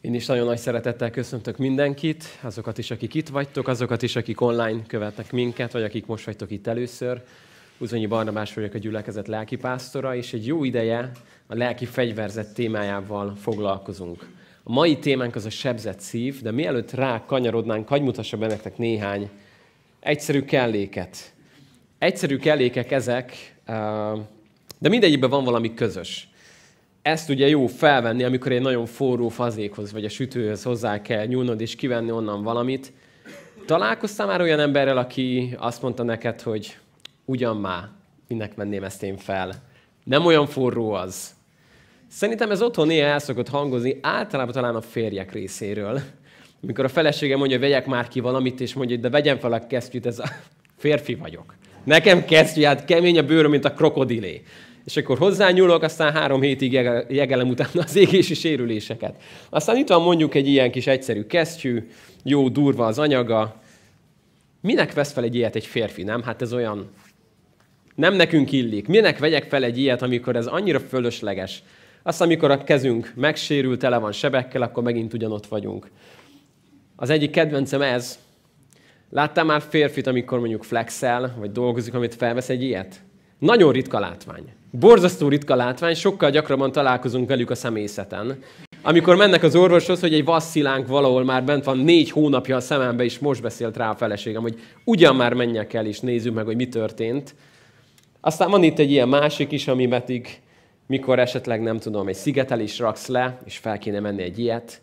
Én is nagyon nagy szeretettel köszöntök mindenkit, azokat is, akik itt vagytok, azokat is, akik online követnek minket, vagy akik most vagytok itt először. Uzonyi Barnabás vagyok a gyülekezet lelkipásztora, és egy jó ideje a lelki fegyverzet témájával foglalkozunk. A mai témánk az a sebzett szív, de mielőtt rá kanyarodnánk, hagyj mutassa be nektek néhány egyszerű kelléket. Egyszerű kellékek ezek, eh, de mindegyikben van valami közös ezt ugye jó felvenni, amikor egy nagyon forró fazékhoz vagy a sütőhöz hozzá kell nyúlnod és kivenni onnan valamit. Találkoztál már olyan emberrel, aki azt mondta neked, hogy ugyan már, minek venném ezt én fel. Nem olyan forró az. Szerintem ez otthon néha el szokott hangozni, általában talán a férjek részéről. Amikor a felesége mondja, hogy vegyek már ki valamit, és mondja, hogy de vegyem fel a kesztyűt, ez a férfi vagyok. Nekem kesztyű, hát kemény a bőröm, mint a krokodilé és akkor hozzányúlok, aztán három hétig jegelem utána az égési sérüléseket. Aztán itt van mondjuk egy ilyen kis egyszerű kesztyű, jó durva az anyaga. Minek vesz fel egy ilyet egy férfi, nem? Hát ez olyan nem nekünk illik. Minek vegyek fel egy ilyet, amikor ez annyira fölösleges? Azt, amikor a kezünk megsérül, tele van sebekkel, akkor megint ugyanott vagyunk. Az egyik kedvencem ez. Láttam már férfit, amikor mondjuk flexel, vagy dolgozik, amit felvesz egy ilyet? Nagyon ritka látvány. Borzasztó ritka látvány, sokkal gyakrabban találkozunk velük a szemészeten. Amikor mennek az orvoshoz, hogy egy vasszilánk valahol már bent van négy hónapja a szemembe, és most beszélt rá a feleségem, hogy ugyan már menjek el, és nézzük meg, hogy mi történt. Aztán van itt egy ilyen másik is, ami betig, mikor esetleg nem tudom, egy szigetelés raksz le, és fel kéne menni egy ilyet,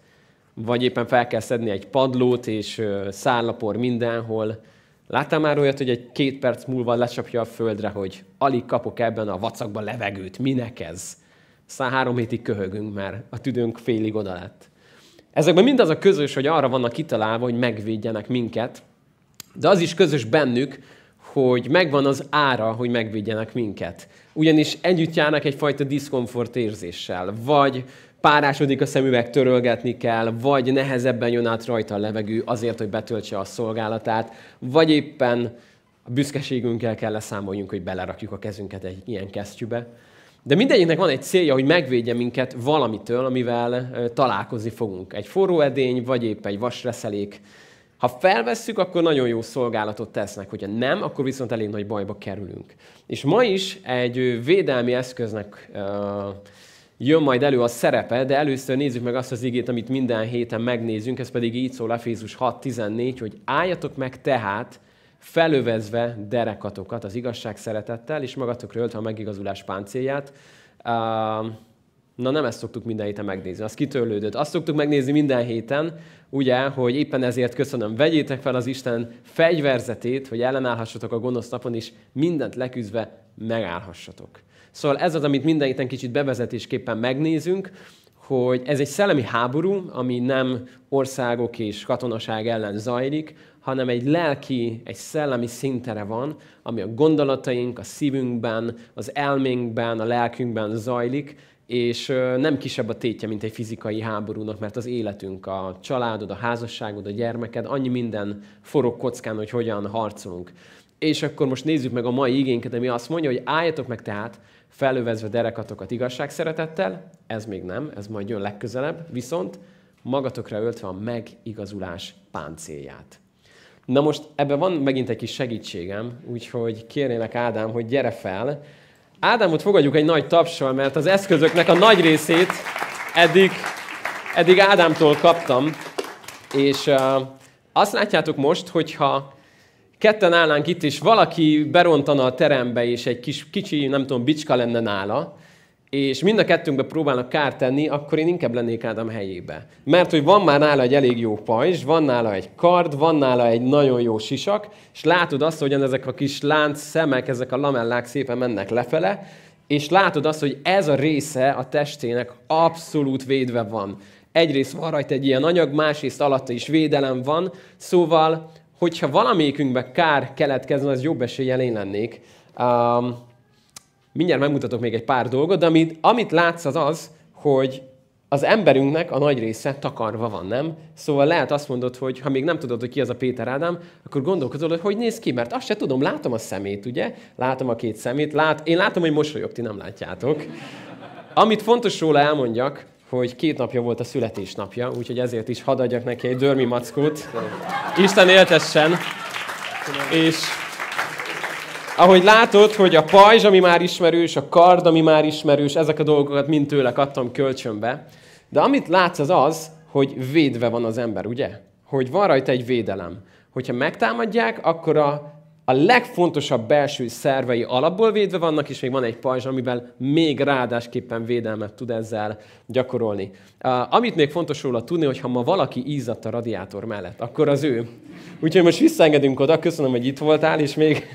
vagy éppen fel kell szedni egy padlót, és szállapor mindenhol, Láttam már olyat, hogy egy két perc múlva lecsapja a földre, hogy alig kapok ebben a vacakban levegőt, minek ez? Aztán három hétig köhögünk, már a tüdőnk félig oda lett. Ezekben mind az a közös, hogy arra vannak kitalálva, hogy megvédjenek minket, de az is közös bennük, hogy megvan az ára, hogy megvédjenek minket. Ugyanis együtt járnak egyfajta diszkomfort érzéssel, vagy párásodik a szemüveg, törölgetni kell, vagy nehezebben jön át rajta a levegő azért, hogy betöltse a szolgálatát, vagy éppen a büszkeségünkkel kell leszámoljunk, hogy belerakjuk a kezünket egy ilyen kesztyűbe. De mindegyiknek van egy célja, hogy megvédje minket valamitől, amivel találkozni fogunk. Egy forró edény, vagy épp egy vasreszelék. Ha felvesszük, akkor nagyon jó szolgálatot tesznek, hogyha nem, akkor viszont elég nagy bajba kerülünk. És ma is egy védelmi eszköznek jön majd elő a szerepe, de először nézzük meg azt az igét, amit minden héten megnézünk, ez pedig így szól Efézus 6.14, hogy álljatok meg tehát, felövezve derekatokat az igazság szeretettel, és magatokra öltve a megigazulás páncélját. Na nem ezt szoktuk minden héten megnézni, az kitörlődött. Azt szoktuk megnézni minden héten, ugye, hogy éppen ezért köszönöm, vegyétek fel az Isten fegyverzetét, hogy ellenállhassatok a gonosz napon, és mindent leküzdve megállhassatok. Szóval ez az, amit mindeniten kicsit bevezetésképpen megnézünk, hogy ez egy szellemi háború, ami nem országok és katonaság ellen zajlik, hanem egy lelki, egy szellemi szintere van, ami a gondolataink, a szívünkben, az elménkben, a lelkünkben zajlik, és nem kisebb a tétje, mint egy fizikai háborúnak, mert az életünk, a családod, a házasságod, a gyermeked, annyi minden forog kockán, hogy hogyan harcolunk. És akkor most nézzük meg a mai igényket, ami azt mondja, hogy álljatok meg tehát, Felövezve derekatokat igazság szeretettel, ez még nem, ez majd jön legközelebb, viszont magatokra öltve a megigazulás páncélját. Na most ebben van megint egy kis segítségem, úgyhogy kérnélek Ádám, hogy gyere fel. Ádámot fogadjuk egy nagy tapsal, mert az eszközöknek a nagy részét eddig, eddig Ádámtól kaptam, és uh, azt látjátok most, hogyha ketten állnánk itt, és valaki berontana a terembe, és egy kis, kicsi, nem tudom, bicska lenne nála, és mind a kettőnkbe próbálnak kárt tenni, akkor én inkább lennék Ádám helyébe. Mert hogy van már nála egy elég jó pajzs, van nála egy kard, van nála egy nagyon jó sisak, és látod azt, hogy ezek a kis lánc szemek, ezek a lamellák szépen mennek lefele, és látod azt, hogy ez a része a testének abszolút védve van. Egyrészt van rajta egy ilyen anyag, másrészt alatta is védelem van, szóval hogyha valamelyikünkbe kár keletkezne, az jobb eséllyel én lennék. Um, mindjárt megmutatok még egy pár dolgot, de amit, amit látsz az az, hogy az emberünknek a nagy része takarva van, nem? Szóval lehet azt mondod, hogy ha még nem tudod, hogy ki az a Péter Ádám, akkor gondolkozol, hogy hogy néz ki, mert azt se tudom, látom a szemét, ugye? Látom a két szemét, lát, én látom, hogy mosolyog, ti nem látjátok. Amit fontos róla elmondjak, hogy két napja volt a születésnapja, úgyhogy ezért is hadd adjak neki egy dörmi mackót. Isten éltessen! És ahogy látod, hogy a pajzs, ami már ismerős, a kard, ami már ismerős, ezek a dolgokat mind tőle adtam kölcsönbe. De amit látsz az az, hogy védve van az ember, ugye? Hogy van rajta egy védelem. Hogyha megtámadják, akkor a a legfontosabb belső szervei alapból védve vannak, és még van egy pajzs, amivel még ráadásképpen védelmet tud ezzel gyakorolni. Amit még fontos róla tudni, hogy ha ma valaki ízadt a radiátor mellett, akkor az ő. Úgyhogy most visszaengedünk oda, köszönöm, hogy itt voltál, és még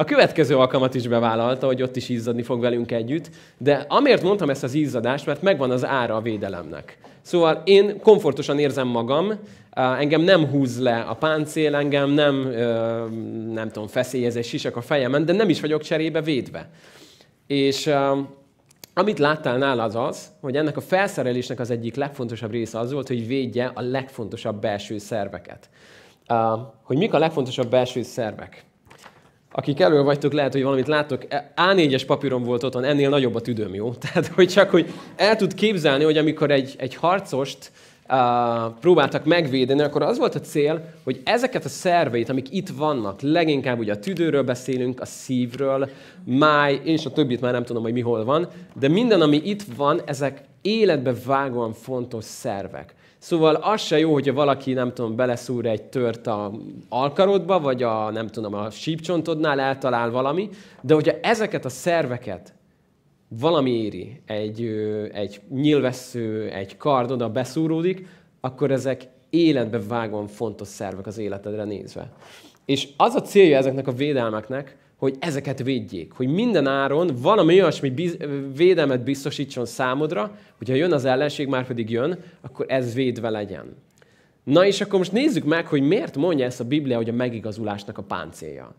a következő alkalmat is bevállalta, hogy ott is izzadni fog velünk együtt, de amért mondtam ezt az izzadást, mert megvan az ára a védelemnek. Szóval én komfortosan érzem magam, engem nem húz le a páncél, engem nem, nem tudom, feszélyez egy sisak a fejemen, de nem is vagyok cserébe védve. És amit láttál nála az az, hogy ennek a felszerelésnek az egyik legfontosabb része az volt, hogy védje a legfontosabb belső szerveket. Hogy mik a legfontosabb belső szervek? akik elő vagytok, lehet, hogy valamit láttok, e, A4-es papíron volt otthon, ennél nagyobb a tüdőm, jó? Tehát, hogy csak, hogy el tud képzelni, hogy amikor egy, egy harcost uh, próbáltak megvédeni, akkor az volt a cél, hogy ezeket a szerveit, amik itt vannak, leginkább ugye a tüdőről beszélünk, a szívről, máj, én is a többit már nem tudom, hogy mi hol van, de minden, ami itt van, ezek életbe vágóan fontos szervek. Szóval az se jó, hogyha valaki, nem tudom, beleszúr egy tört a alkarodba, vagy a, nem tudom, a sípcsontodnál eltalál valami, de hogyha ezeket a szerveket valami éri, egy, egy nyilvessző, egy kard oda beszúródik, akkor ezek életbe vágóan fontos szervek az életedre nézve. És az a célja ezeknek a védelmeknek, hogy ezeket védjék, hogy minden áron valami olyasmi biz- védelmet biztosítson számodra, hogyha jön az ellenség, már pedig jön, akkor ez védve legyen. Na és akkor most nézzük meg, hogy miért mondja ezt a Biblia, hogy a megigazulásnak a páncélja.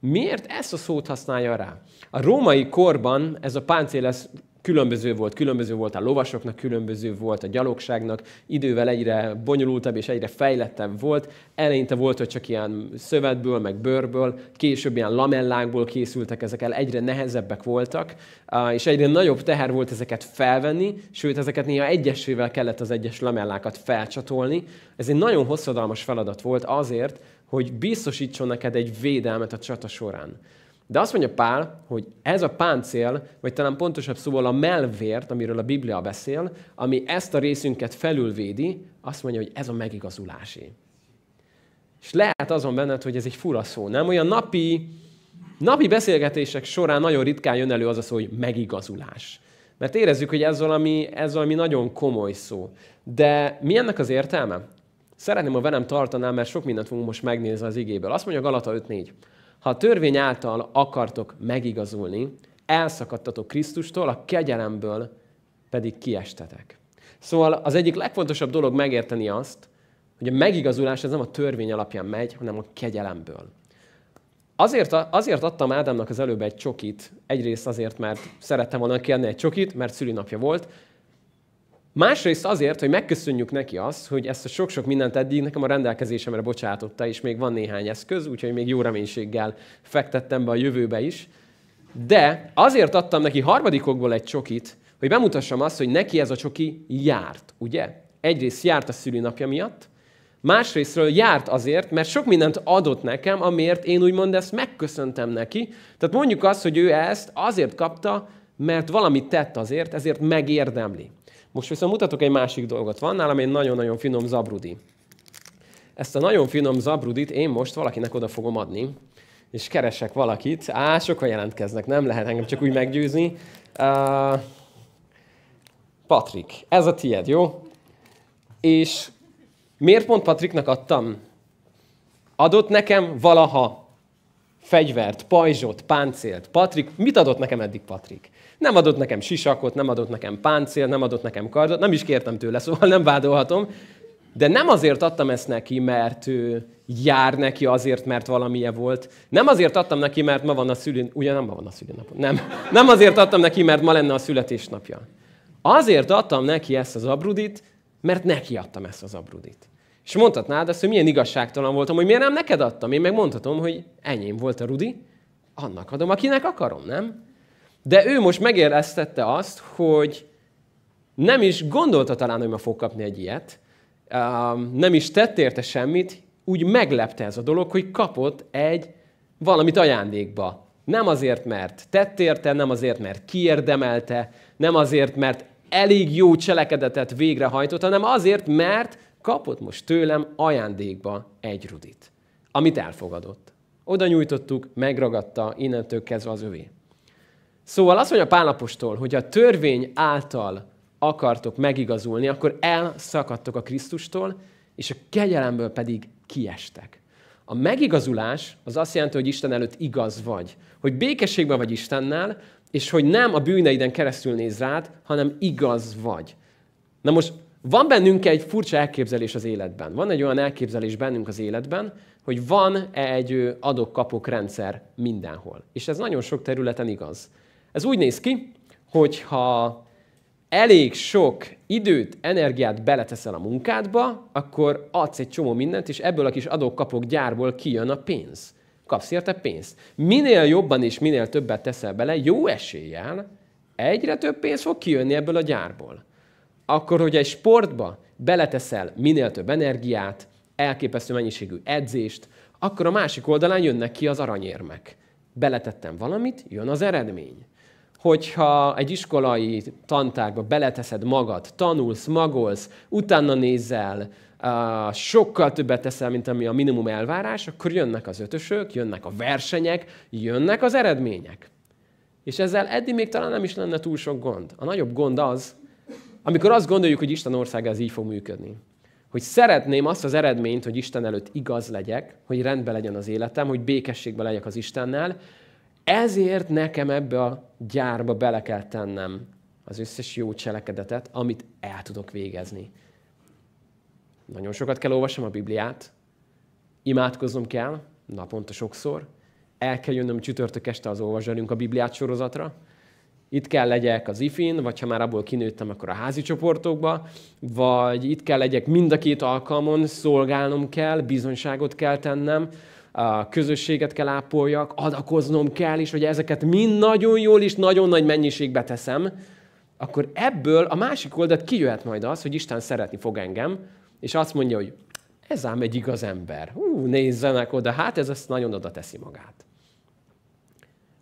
Miért ezt a szót használja rá? A római korban ez a páncél ez különböző volt, különböző volt a lovasoknak, különböző volt a gyalogságnak, idővel egyre bonyolultabb és egyre fejlettebb volt. Eleinte volt, hogy csak ilyen szövetből, meg bőrből, később ilyen lamellákból készültek ezek el, egyre nehezebbek voltak, és egyre nagyobb teher volt ezeket felvenni, sőt, ezeket néha egyesével kellett az egyes lamellákat felcsatolni. Ez egy nagyon hosszadalmas feladat volt azért, hogy biztosítson neked egy védelmet a csata során. De azt mondja Pál, hogy ez a páncél, vagy talán pontosabb szóval a melvért, amiről a Biblia beszél, ami ezt a részünket felülvédi, azt mondja, hogy ez a megigazulási. És lehet azon benned, hogy ez egy fura szó, nem? Olyan napi, napi beszélgetések során nagyon ritkán jön elő az a szó, hogy megigazulás. Mert érezzük, hogy ez valami, ez valami nagyon komoly szó. De mi ennek az értelme? Szeretném, ha velem tartanám, mert sok mindent fogunk most megnézni az igéből. Azt mondja Galata 5.4. Ha a törvény által akartok megigazulni, elszakadtatok Krisztustól, a kegyelemből pedig kiestetek. Szóval az egyik legfontosabb dolog megérteni azt, hogy a megigazulás ez nem a törvény alapján megy, hanem a kegyelemből. Azért, azért adtam Ádámnak az előbb egy csokit, egyrészt azért, mert szerettem volna kérni egy csokit, mert szülinapja volt, Másrészt azért, hogy megköszönjük neki azt, hogy ezt a sok-sok mindent eddig nekem a rendelkezésemre bocsátotta, és még van néhány eszköz, úgyhogy még jó reménységgel fektettem be a jövőbe is. De azért adtam neki harmadikokból egy csokit, hogy bemutassam azt, hogy neki ez a csoki járt, ugye? Egyrészt járt a szülinapja miatt, másrésztről járt azért, mert sok mindent adott nekem, amiért én úgymond ezt megköszöntem neki. Tehát mondjuk azt, hogy ő ezt azért kapta, mert valamit tett azért, ezért megérdemli. Most viszont mutatok egy másik dolgot. Van nálam egy nagyon-nagyon finom zabrudi. Ezt a nagyon finom zabrudit én most valakinek oda fogom adni, és keresek valakit. Á, sokan jelentkeznek, nem lehet engem csak úgy meggyőzni. Uh, Patrik, ez a tied, jó? És miért pont Patriknak adtam? Adott nekem valaha fegyvert, pajzsot, páncélt. Patrik, mit adott nekem eddig Patrik? Nem adott nekem sisakot, nem adott nekem páncél, nem adott nekem kardot, nem is kértem tőle, szóval nem vádolhatom. De nem azért adtam ezt neki, mert ő jár neki azért, mert valamilyen volt. Nem azért adtam neki, mert ma van a szülin, Ugye nem ma van a szülőnapom. Nem. Nem azért adtam neki, mert ma lenne a születésnapja. Azért adtam neki ezt az abrudit, mert neki adtam ezt az abrudit. És mondhatnád azt, hogy milyen igazságtalan voltam, hogy miért nem neked adtam. Én meg mondhatom, hogy enyém volt a Rudi, annak adom, akinek akarom, nem? De ő most megéreztette azt, hogy nem is gondolta talán, hogy ma fog kapni egy ilyet, nem is tett érte semmit, úgy meglepte ez a dolog, hogy kapott egy valamit ajándékba. Nem azért, mert tett érte, nem azért, mert kiérdemelte, nem azért, mert elég jó cselekedetet végrehajtott, hanem azért, mert kapott most tőlem ajándékba egy rudit, amit elfogadott. Oda nyújtottuk, megragadta, innentől kezdve az övé. Szóval azt mondja Pálapostól, hogy a törvény által akartok megigazulni, akkor elszakadtok a Krisztustól, és a kegyelemből pedig kiestek. A megigazulás az azt jelenti, hogy Isten előtt igaz vagy. Hogy békességben vagy Istennel, és hogy nem a bűneiden keresztül néz rád, hanem igaz vagy. Na most van bennünk egy furcsa elképzelés az életben. Van egy olyan elképzelés bennünk az életben, hogy van egy adok-kapok rendszer mindenhol. És ez nagyon sok területen igaz. Ez úgy néz ki, hogy ha elég sok időt, energiát beleteszel a munkádba, akkor adsz egy csomó mindent, és ebből a kis adókapok kapok gyárból kijön a pénz. Kapsz érte pénzt. Minél jobban és minél többet teszel bele, jó eséllyel egyre több pénz fog kijönni ebből a gyárból. Akkor, hogy egy sportba beleteszel minél több energiát, elképesztő mennyiségű edzést, akkor a másik oldalán jönnek ki az aranyérmek. Beletettem valamit, jön az eredmény hogyha egy iskolai tantárba beleteszed magad, tanulsz, magolsz, utána nézel, sokkal többet teszel, mint ami a minimum elvárás, akkor jönnek az ötösök, jönnek a versenyek, jönnek az eredmények. És ezzel eddig még talán nem is lenne túl sok gond. A nagyobb gond az, amikor azt gondoljuk, hogy Isten országa ez így fog működni. Hogy szeretném azt az eredményt, hogy Isten előtt igaz legyek, hogy rendben legyen az életem, hogy békességben legyek az Istennel, ezért nekem ebbe a gyárba bele kell tennem az összes jó cselekedetet, amit el tudok végezni. Nagyon sokat kell olvasnom a Bibliát, imádkoznom kell, naponta sokszor, el kell jönnöm csütörtök este az olvasvelünk a Bibliát sorozatra, itt kell legyek az ifin, vagy ha már abból kinőttem, akkor a házi csoportokba, vagy itt kell legyek mind a két alkalmon, szolgálnom kell, bizonyságot kell tennem, a közösséget kell ápoljak, adakoznom kell és hogy ezeket mind nagyon jól és nagyon nagy mennyiségbe teszem, akkor ebből a másik oldalt kijöhet majd az, hogy Isten szeretni fog engem, és azt mondja, hogy ez ám egy igaz ember. Hú, nézzenek oda, hát ez ezt nagyon oda teszi magát.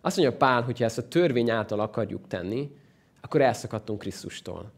Azt mondja Pál, hogyha ezt a törvény által akarjuk tenni, akkor elszakadtunk Krisztustól.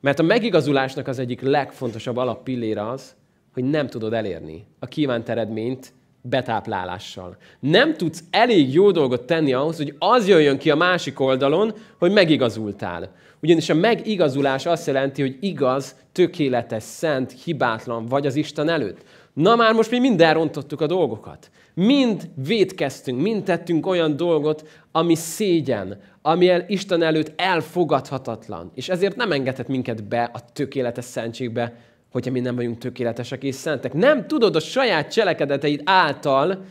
Mert a megigazulásnak az egyik legfontosabb alappillére az, hogy nem tudod elérni a kívánt eredményt betáplálással. Nem tudsz elég jó dolgot tenni ahhoz, hogy az jöjjön ki a másik oldalon, hogy megigazultál. Ugyanis a megigazulás azt jelenti, hogy igaz, tökéletes, szent, hibátlan vagy az Isten előtt. Na már most mi mind elrontottuk a dolgokat. Mind védkeztünk, mind tettünk olyan dolgot, ami szégyen, ami el Isten előtt elfogadhatatlan. És ezért nem engedhet minket be a tökéletes szentségbe, hogyha mi nem vagyunk tökéletesek és szentek. Nem tudod a saját cselekedeteid által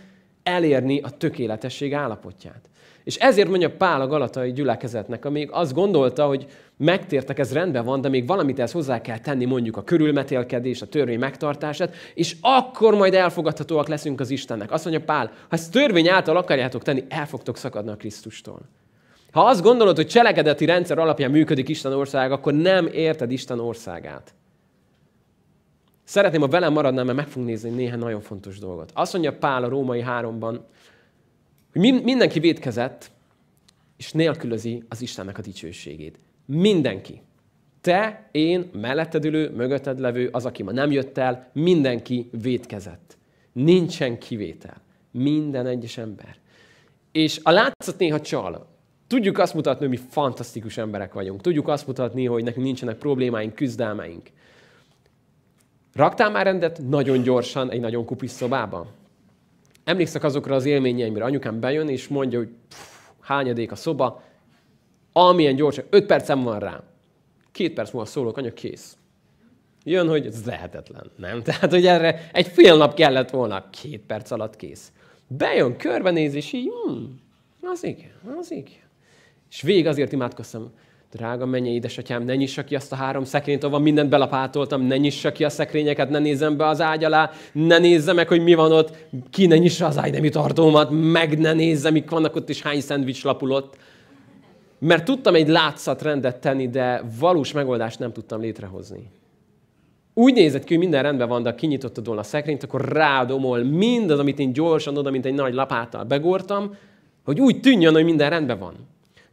elérni a tökéletesség állapotját. És ezért mondja Pál a galatai gyülekezetnek, amíg azt gondolta, hogy megtértek, ez rendben van, de még valamit ezt hozzá kell tenni, mondjuk a körülmetélkedés, a törvény megtartását, és akkor majd elfogadhatóak leszünk az Istennek. Azt mondja Pál, ha ezt törvény által akarjátok tenni, el fogtok szakadni a Krisztustól. Ha azt gondolod, hogy cselekedeti rendszer alapján működik Isten ország, akkor nem érted Isten országát. Szeretném, ha velem maradnám, mert meg fogunk nézni néhány nagyon fontos dolgot. Azt mondja Pál a római háromban, hogy mindenki védkezett, és nélkülözi az Istennek a dicsőségét. Mindenki. Te, én, melletted ülő, mögötted levő, az, aki ma nem jött el, mindenki védkezett. Nincsen kivétel. Minden egyes ember. És a látszat néha csal. Tudjuk azt mutatni, hogy mi fantasztikus emberek vagyunk. Tudjuk azt mutatni, hogy nekünk nincsenek problémáink, küzdelmeink. Raktál már rendet nagyon gyorsan egy nagyon kupis szobába? Emlékszek azokra az élményeimre. Anyukám bejön és mondja, hogy pff, hányadék a szoba, amilyen gyors, öt percem van rá. Két perc múlva szólok, anya, kész. Jön, hogy ez lehetetlen, nem? Tehát, hogy erre egy fél nap kellett volna, két perc alatt kész. Bejön, körbenéz, és így, hm, az igen, az igen. És végig azért imádkoztam, Drága mennyei édesatyám, ne nyissa ki azt a három szekrényt, ahol mindent belapátoltam, ne nyissa ki a szekrényeket, ne nézzem be az ágy alá, ne nézze meg, hogy mi van ott, ki ne nyissa az ágynemi tartómat, meg ne nézze, mik vannak ott, és hány szendvics lapulott. Mert tudtam egy látszatrendet tenni, de valós megoldást nem tudtam létrehozni. Úgy nézett ki, hogy minden rendben van, de kinyitottad volna a szekrényt, akkor rádomol mindaz, amit én gyorsan oda, mint egy nagy lapáttal begortam, hogy úgy tűnjön, hogy minden rendben van.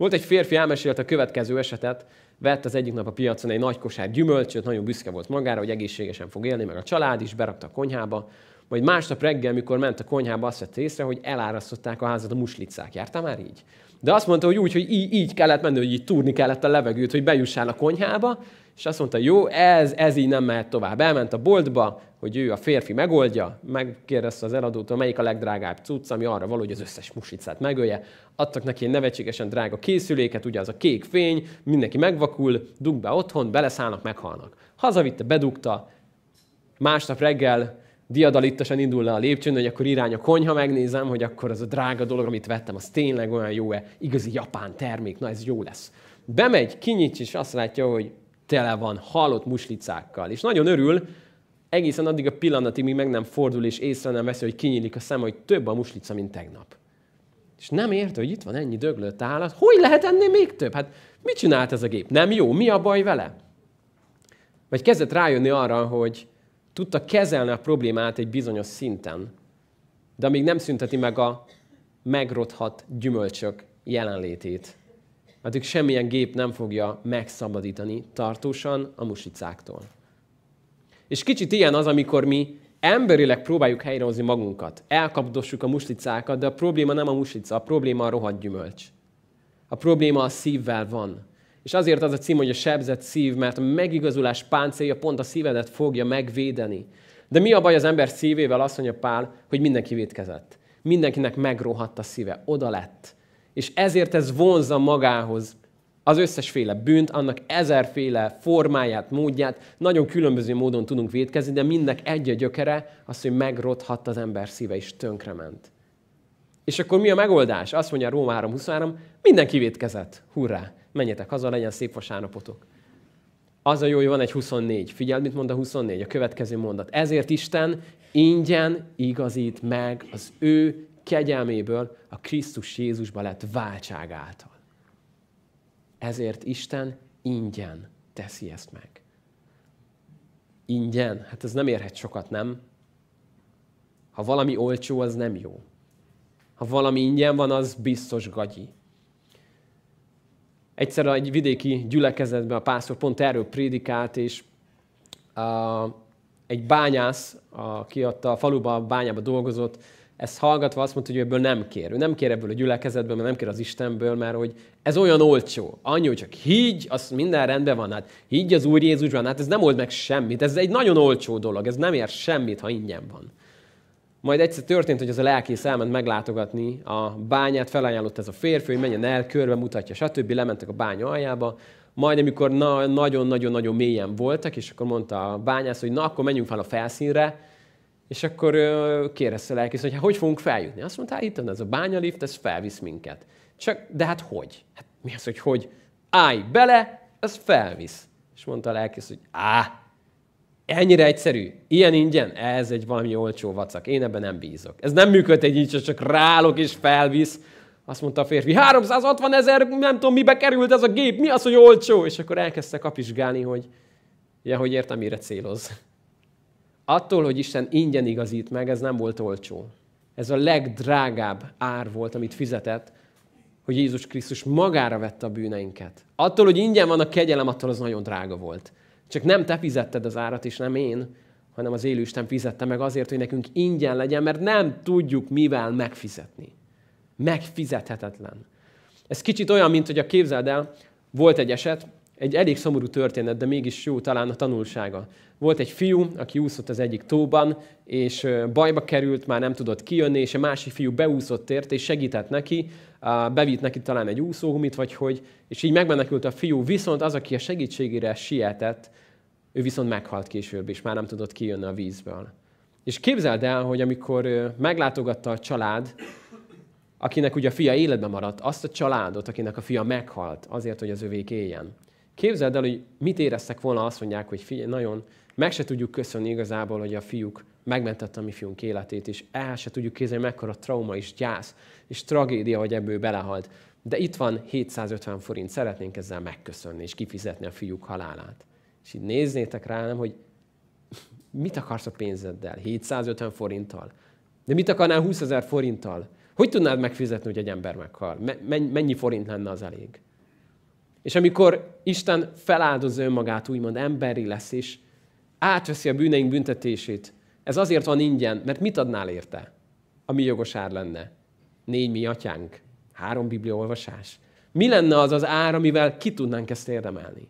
Volt egy férfi, elmesélte a következő esetet, vett az egyik nap a piacon egy nagy kosár gyümölcsöt, nagyon büszke volt magára, hogy egészségesen fog élni, meg a család is, berakta a konyhába. Majd másnap reggel, mikor ment a konyhába, azt vett észre, hogy elárasztották a házat a muslicák. Jártál már így? De azt mondta, hogy úgy, hogy így, így kellett menni, hogy így túrni kellett a levegőt, hogy bejussál a konyhába, és azt mondta, jó, ez, ez így nem mehet tovább. Elment a boltba, hogy ő a férfi megoldja, megkérdezte az eladótól, melyik a legdrágább cucc, ami arra való, hogy az összes musicát megölje. Adtak neki egy nevetségesen drága készüléket, ugye az a kék fény, mindenki megvakul, dug be otthon, beleszállnak, meghalnak. Hazavitte, bedugta, másnap reggel diadalittasan indul le a lépcsőn, hogy akkor irány a konyha, megnézem, hogy akkor az a drága dolog, amit vettem, az tényleg olyan jó-e, igazi japán termék, na ez jó lesz. Bemegy, kinyitja, és azt látja, hogy tele van halott muslicákkal. És nagyon örül, egészen addig a pillanatig, míg meg nem fordul és észre nem veszi, hogy kinyílik a szem, hogy több a muslica, mint tegnap. És nem érte, hogy itt van ennyi döglött állat. Hogy lehet ennél még több? Hát mit csinált ez a gép? Nem jó? Mi a baj vele? Vagy kezdett rájönni arra, hogy tudta kezelni a problémát egy bizonyos szinten, de még nem szünteti meg a megrothat gyümölcsök jelenlétét addig semmilyen gép nem fogja megszabadítani tartósan a musicáktól. És kicsit ilyen az, amikor mi emberileg próbáljuk helyrehozni magunkat. Elkapdossuk a muslicákat, de a probléma nem a muslica, a probléma a rohadt gyümölcs. A probléma a szívvel van. És azért az a cím, hogy a sebzett szív, mert a megigazulás páncélja pont a szívedet fogja megvédeni. De mi a baj az ember szívével, azt mondja Pál, hogy mindenki védkezett. Mindenkinek megrohadt a szíve, oda lett. És ezért ez vonzza magához az összesféle bűnt, annak ezerféle formáját, módját, nagyon különböző módon tudunk védkezni, de mindnek egy a gyökere az, hogy megrothadt az ember szíve, és tönkrement. És akkor mi a megoldás? Azt mondja Róma 3.23, mindenki védkezett. Hurrá! Menjetek haza, legyen szép vasárnapotok. Az a jó, hogy van egy 24. Figyeld, mit mond a 24, a következő mondat. Ezért Isten ingyen igazít meg az ő kegyelméből a Krisztus Jézusba lett váltság által. Ezért Isten ingyen teszi ezt meg. Ingyen, hát ez nem érhet sokat, nem? Ha valami olcsó, az nem jó. Ha valami ingyen van, az biztos gagyi. Egyszer egy vidéki gyülekezetben a pásztor pont erről prédikált, és uh, egy bányász, aki ott a faluban a bányában dolgozott, ezt hallgatva azt mondta, hogy ebből nem kér. Ő nem kér ebből a gyülekezetből, mert nem kér az Istenből, mert hogy ez olyan olcsó. Annyi, hogy csak higgy, az minden rendben van. Hát higgy az Úr Jézusban, hát ez nem old meg semmit. Ez egy nagyon olcsó dolog, ez nem ér semmit, ha ingyen van. Majd egyszer történt, hogy az a lelkész elment meglátogatni a bányát, felajánlott ez a férfi, hogy menjen el, körbe mutatja, stb. Lementek a bánya aljába, majd amikor nagyon-nagyon-nagyon mélyen voltak, és akkor mondta a bányász, hogy na, akkor menjünk fel a felszínre, és akkor kérdezte lelkész, hogy hát hogy fogunk feljutni? Azt mondta, hát itt van ez a bányalift, ez felvisz minket. Csak, de hát hogy? Hát mi az, hogy hogy? Állj bele, ez felvisz. És mondta a lelkész, hogy á, ennyire egyszerű, ilyen ingyen, ez egy valami olcsó vacak, én ebben nem bízok. Ez nem működt egy így, csak rálok és felvisz. Azt mondta a férfi, 360 ezer, nem tudom, mibe került ez a gép, mi az, hogy olcsó? És akkor elkezdte kapizsgálni, hogy ja, hogy értem, mire céloz attól, hogy Isten ingyen igazít meg, ez nem volt olcsó. Ez a legdrágább ár volt, amit fizetett, hogy Jézus Krisztus magára vette a bűneinket. Attól, hogy ingyen van a kegyelem, attól az nagyon drága volt. Csak nem te fizetted az árat, és nem én, hanem az élő Isten fizette meg azért, hogy nekünk ingyen legyen, mert nem tudjuk mivel megfizetni. Megfizethetetlen. Ez kicsit olyan, mint hogy a képzeld el, volt egy eset, egy elég szomorú történet, de mégis jó talán a tanulsága. Volt egy fiú, aki úszott az egyik tóban, és bajba került, már nem tudott kijönni, és a másik fiú beúszott ért, és segített neki, bevitt neki talán egy úszógumit, vagy hogy, és így megmenekült a fiú, viszont az, aki a segítségére sietett, ő viszont meghalt később, és már nem tudott kijönni a vízből. És képzeld el, hogy amikor meglátogatta a család, akinek ugye a fia életben maradt, azt a családot, akinek a fia meghalt, azért, hogy az övék éljen Képzeld el, hogy mit éreztek volna, azt mondják, hogy figyelj, nagyon meg se tudjuk köszönni igazából, hogy a fiúk megmentette a mi fiunk életét, és el se tudjuk kézelni, mekkora trauma és gyász, és tragédia, hogy ebből belehalt. De itt van 750 forint, szeretnénk ezzel megköszönni, és kifizetni a fiúk halálát. És így néznétek rá, nem, hogy mit akarsz a pénzeddel? 750 forinttal? De mit akarnál 20 ezer forinttal? Hogy tudnád megfizetni, hogy egy ember meghal? Mennyi forint lenne az elég? És amikor Isten feláldozza önmagát, úgymond emberi lesz és átveszi a bűneink büntetését. Ez azért van ingyen, mert mit adnál érte, ami ár lenne? Négy mi atyánk, három bibliaolvasás. Mi lenne az az ár, amivel ki tudnánk ezt érdemelni?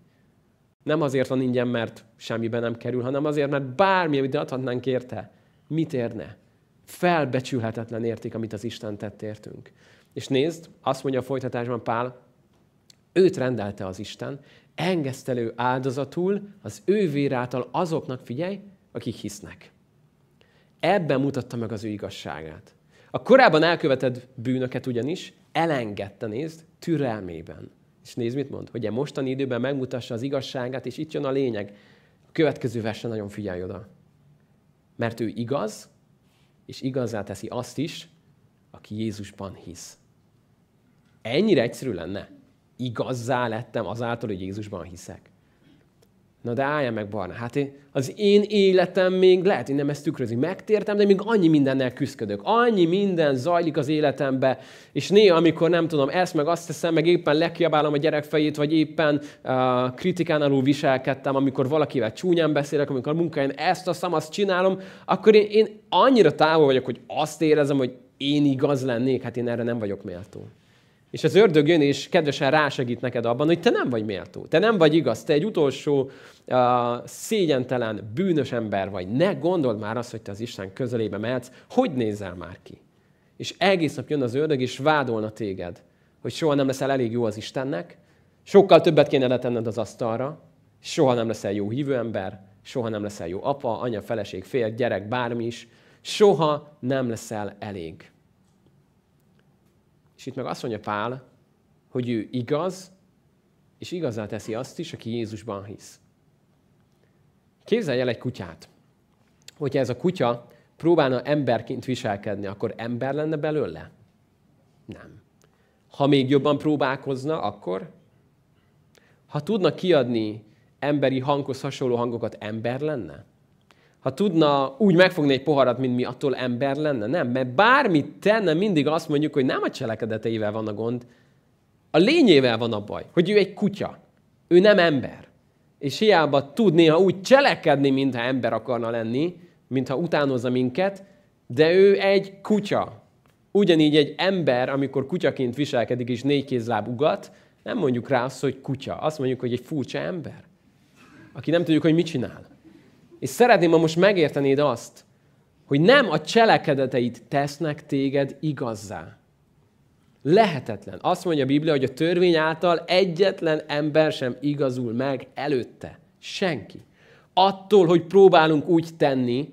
Nem azért van ingyen, mert semmibe nem kerül, hanem azért, mert bármi, amit adhatnánk érte, mit érne? Felbecsülhetetlen érték, amit az Isten tett értünk. És nézd, azt mondja a folytatásban Pál, Őt rendelte az Isten, engesztelő áldozatul, az ő által azoknak figyelj, akik hisznek. Ebben mutatta meg az ő igazságát. A korábban elkövetett bűnöket ugyanis elengedte, nézd, türelmében. És nézd, mit mond, hogy a mostani időben megmutassa az igazságát, és itt jön a lényeg. A következő versre nagyon figyelj oda. Mert ő igaz, és igazá teszi azt is, aki Jézusban hisz. Ennyire egyszerű lenne igazzá lettem azáltal, hogy Jézusban hiszek. Na de álljál meg, Barna, hát én, az én életem még lehet, hogy nem ezt tükrözi. Megtértem, de még annyi mindennel küzdök. Annyi minden zajlik az életembe, és néha, amikor nem tudom, ezt meg azt teszem, meg éppen lekiabálom a gyerek fejét, vagy éppen uh, kritikán alul viselkedtem, amikor valakivel csúnyán beszélek, amikor a munkáján ezt a azt csinálom, akkor én, én annyira távol vagyok, hogy azt érezem, hogy én igaz lennék, hát én erre nem vagyok méltó. És az ördög jön és kedvesen rásegít neked abban, hogy te nem vagy méltó, te nem vagy igaz, te egy utolsó uh, szégyentelen, bűnös ember vagy. Ne gondold már azt, hogy te az Isten közelébe mehetsz, hogy nézel már ki. És egész nap jön az ördög és vádolna téged, hogy soha nem leszel elég jó az Istennek, sokkal többet kéne letenned az asztalra, soha nem leszel jó hívő ember, soha nem leszel jó apa, anya, feleség, fél, gyerek, bármi is, soha nem leszel elég. És itt meg azt mondja Pál, hogy ő igaz, és igazá teszi azt is, aki Jézusban hisz. Képzelj el egy kutyát. Hogyha ez a kutya próbálna emberként viselkedni, akkor ember lenne belőle? Nem. Ha még jobban próbálkozna, akkor? Ha tudna kiadni emberi hanghoz hasonló hangokat, ember lenne? ha tudna úgy megfogni egy poharat, mint mi, attól ember lenne? Nem, mert bármit tenne, mindig azt mondjuk, hogy nem a cselekedeteivel van a gond, a lényével van a baj, hogy ő egy kutya, ő nem ember. És hiába tud néha úgy cselekedni, mintha ember akarna lenni, mintha utánozza minket, de ő egy kutya. Ugyanígy egy ember, amikor kutyaként viselkedik és négy kézláb ugat, nem mondjuk rá azt, hogy kutya. Azt mondjuk, hogy egy furcsa ember, aki nem tudjuk, hogy mit csinál. És szeretném, ha most megértenéd azt, hogy nem a cselekedeteid tesznek téged igazzá. Lehetetlen. Azt mondja a Biblia, hogy a törvény által egyetlen ember sem igazul meg előtte. Senki. Attól, hogy próbálunk úgy tenni,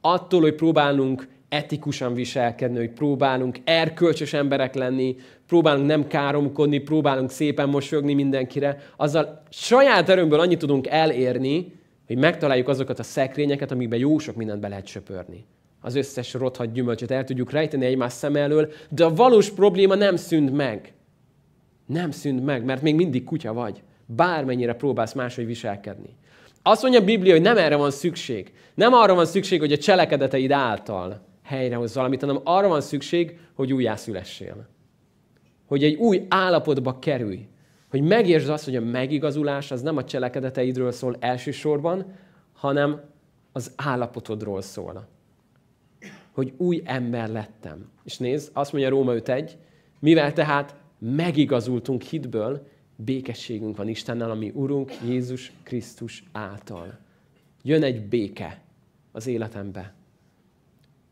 attól, hogy próbálunk etikusan viselkedni, hogy próbálunk erkölcsös emberek lenni, próbálunk nem káromkodni, próbálunk szépen mosogni mindenkire, azzal saját erőmből annyit tudunk elérni, hogy megtaláljuk azokat a szekrényeket, amikben jó sok mindent be lehet söpörni. Az összes rothadt gyümölcsöt el tudjuk rejteni egymás szem elől, de a valós probléma nem szűnt meg. Nem szűnt meg, mert még mindig kutya vagy. Bármennyire próbálsz máshogy viselkedni. Azt mondja a Biblia, hogy nem erre van szükség. Nem arra van szükség, hogy a cselekedeteid által helyrehozz valamit, hanem arra van szükség, hogy újjászülessél. Hogy egy új állapotba kerülj. Hogy megértsd azt, hogy a megigazulás az nem a cselekedeteidről szól elsősorban, hanem az állapotodról szól. Hogy új ember lettem. És nézd, azt mondja Róma 5.1, mivel tehát megigazultunk hitből, békességünk van Istennel, ami Urunk Jézus Krisztus által. Jön egy béke az életembe.